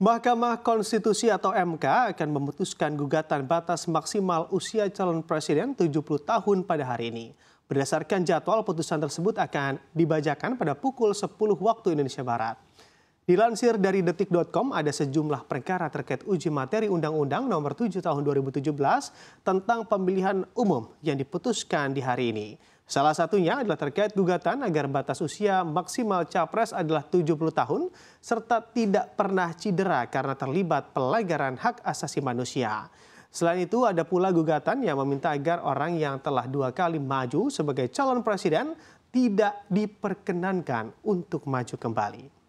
Mahkamah Konstitusi atau MK akan memutuskan gugatan batas maksimal usia calon presiden 70 tahun pada hari ini. Berdasarkan jadwal, putusan tersebut akan dibajakan pada pukul 10 waktu Indonesia Barat. Dilansir dari detik.com, ada sejumlah perkara terkait uji materi Undang-Undang Nomor 7 Tahun 2017 tentang pemilihan umum yang diputuskan di hari ini. Salah satunya adalah terkait gugatan agar batas usia maksimal capres adalah 70 tahun serta tidak pernah cedera karena terlibat pelanggaran hak asasi manusia. Selain itu ada pula gugatan yang meminta agar orang yang telah dua kali maju sebagai calon presiden tidak diperkenankan untuk maju kembali.